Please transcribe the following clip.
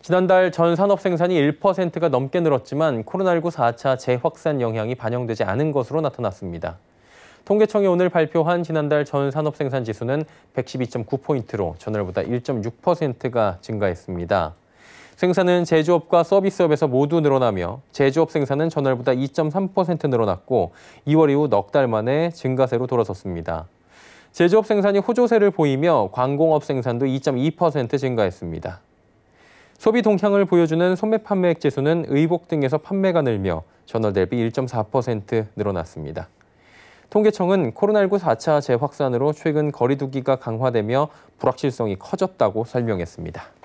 지난달 전 산업 생산이 1%가 넘게 늘었지만 코로나19 4차 재확산 영향이 반영되지 않은 것으로 나타났습니다. 통계청이 오늘 발표한 지난달 전 산업 생산 지수는 112.9포인트로 전월보다 1.6%가 증가했습니다. 생산은 제조업과 서비스업에서 모두 늘어나며 제조업 생산은 전월보다 2.3% 늘어났고 2월 이후 넉 달 만에 증가세로 돌아섰습니다. 제조업 생산이 호조세를 보이며 관공업 생산도 2.2% 증가했습니다. 소비 동향을 보여주는 소매 판매액 지수는 의복 등에서 판매가 늘며 전월 대비 1.4% 늘어났습니다. 통계청은 코로나19 4차 재확산으로 최근 거리두기가 강화되며 불확실성이 커졌다고 설명했습니다.